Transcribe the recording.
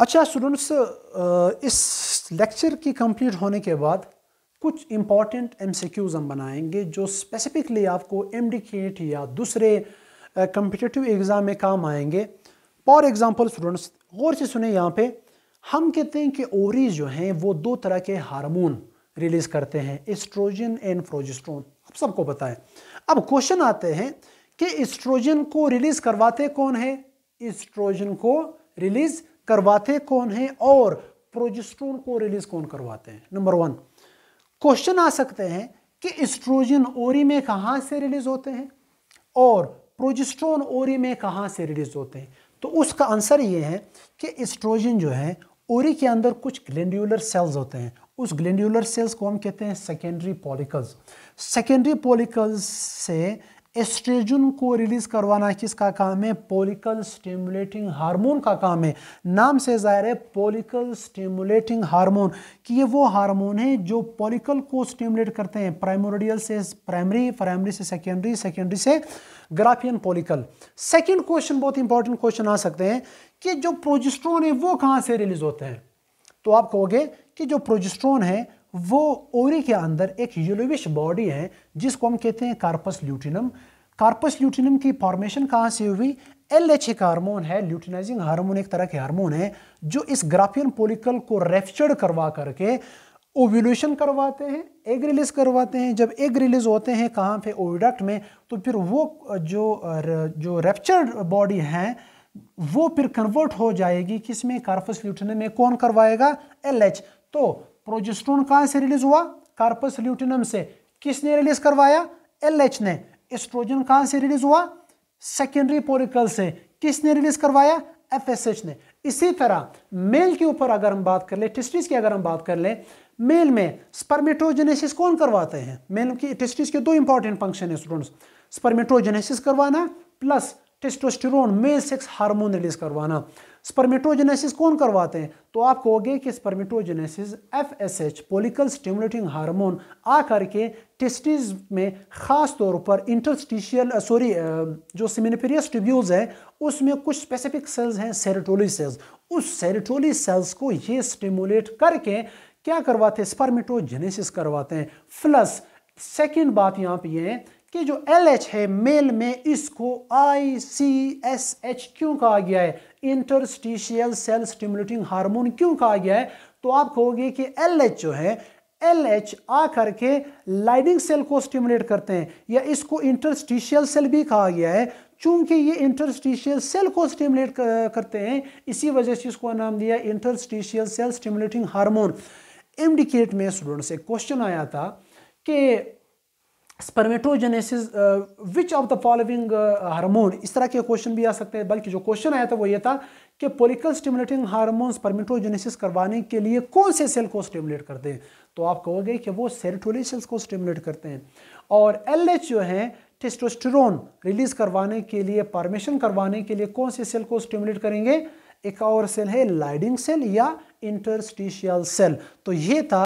अच्छा students uh, इस lecture की कंप्लीट होने के बाद कुछ इम्पॉर्टेंट एमसीक्यूज हम बनाएंगे जो स्पेसिफिकली आपको एम e या दूसरे कंपिटेटिव uh, एग्ज़ाम में काम आएंगे फॉर एग्ज़ाम्पल स्टूडेंट्स गौर से सुने यहाँ पे हम कहते हैं कि ओवरीज जो हैं वो दो तरह के हार्मोन रिलीज़ करते हैं एस्ट्रोजन एंड प्रोजेस्ट्रोन आप सबको पता है अब क्वेश्चन आते हैं कि एस्ट्रोजन को रिलीज़ करवाते कौन है एस्ट्रोजन को रिलीज़ करवाते कौन हैं और प्रोजेस्ट्रोन को रिलीज कौन करवाते हैं नंबर वन क्वेश्चन आ सकते हैं कि एस्ट्रोजन ओरी में कहाँ से रिलीज होते हैं और प्रोजेस्ट्रोन ओरी में कहाँ से रिलीज होते हैं तो उसका आंसर ये है कि स्ट्रोजन जो है ओरी के अंदर कुछ ग्लैंडुलर सेल्स होते हैं उस ग्लैंडुलर सेल्स को हम कहते हैं सेकेंडरी पॉलिकल्स सेकेंडरी पॉलिकल्स से एस्ट्रेजन को रिलीज़ करवाना किसका काम है पोलिकल स्टिमुलेटिंग हार्मोन का काम है नाम से ज़ाहिर है पोलिकल स्टिमुलेटिंग हार्मोन कि ये वो हार्मोन है जो पोलिकल को स्टिमुलेट करते हैं प्राइमोरियल से प्राइमरी प्राइमरी से सेकेंडरी सेकेंडरी से ग्राफियन पोलिकल सेकेंड क्वेश्चन बहुत इंपॉर्टेंट क्वेश्चन आ सकते हैं कि जो प्रोजिस्ट्रोन है वो कहाँ से रिलीज़ होते हैं तो आप कहोगे कि जो प्रोजिस्ट्रोन है वो ओरी के अंदर एक येलोविश बॉडी है जिसको हम कहते हैं कार्पस ल्यूटिनम कार्पस ल्यूटिनम की फॉर्मेशन कहाँ से हुई एल एच एक हारमोन है ल्यूटिनाइजिंग हारमोन एक तरह के हारमोन है जो इस ग्राफियन पोलिकल को रेफ्चर्ड करवा करके ओव्यूलेशन करवाते हैं एग रिलीज करवाते हैं जब एग रिलीज होते हैं कहाँ पे ओविडक्ट में तो फिर वो जो जो रेप्चर्ड बॉडी हैं वो फिर कन्वर्ट हो जाएगी किसमें कार्पस ल्यूटिनम में कौन करवाएगा एल एच तो प्रोजेस्ट्रोन कहाँ से रिलीज हुआ कार्पस ल्यूटिनम से किसने रिलीज करवाया एल ने एस्ट्रोजन कहाँ से रिलीज हुआ सेकेंडरी पोरिकल से किसने रिलीज करवाया एफ ने इसी तरह मेल के ऊपर अगर हम बात कर ले टिस्टिस की अगर हम बात कर ले मेल में स्पर्मेटोजेनेसिस कौन करवाते हैं मेल की टिस्टिस के दो इंपॉर्टेंट फंक्शन है स्टूडेंट्स स्पर्मेटोजेनेसिस करवाना plus testosterone male sex hormone release करवाना स्पर्मेटोजेनेसिस कौन करवाते हैं तो आप कहोगे कि spermatogenesis F S H follicle stimulating hormone आ करके टेस्टिस में ख़ास तौर पर इंटरस्टिशियल सॉरी जो सिमिनिपेरियस ट्यूब्यूल्स हैं उसमें कुछ स्पेसिफिक सेल्स हैं सेरेटोली सेल्स उस सेरेटोली सेल्स को ये स्टिमुलेट करके क्या करवाते हैं स्पर्मेटोजेनेसिस करवाते हैं प्लस सेकेंड बात यहाँ पर यह है कि जो एल एच है मेल में इसको आई सी एस एच क्यों कहा गया है इंटरस्टिशियल सेल स्टिमुलेटिंग हार्मोन क्यों कहा गया है तो आप कहोगे कि एल एच जो है एल एच आ करके लाइनिंग सेल को स्टिमुलेट करते हैं या इसको इंटरस्टिशियल सेल भी कहा गया है चूंकि ये इंटरस्टिशियल सेल को स्टिमुलेट करते हैं इसी वजह से इसको नाम दिया interstitial cell stimulating hormone MDCAT में स्टूडेंट से क्वेश्चन आया था कि spermatogenesis which of the following hormone इस तरह के क्वेश्चन भी आ सकते हैं बल्कि जो क्वेश्चन आया था वो ये था कि पोलिकल स्टिमुलेटिंग हार्मोन स्पर्मेटोजेनेसिस करवाने के लिए कौन से सेल को स्टिमुलेट करते हैं तो आप कहोगे कि वो सेरेटोली सेल्स को स्टिमुलेट करते हैं और एल जो है टेस्टोस्टेरोन रिलीज करवाने के लिए परमिशन करवाने के लिए कौन से सेल को स्टिमुलेट करेंगे एक और सेल है लाइडिंग सेल या इंटरस्टिशियल सेल तो ये था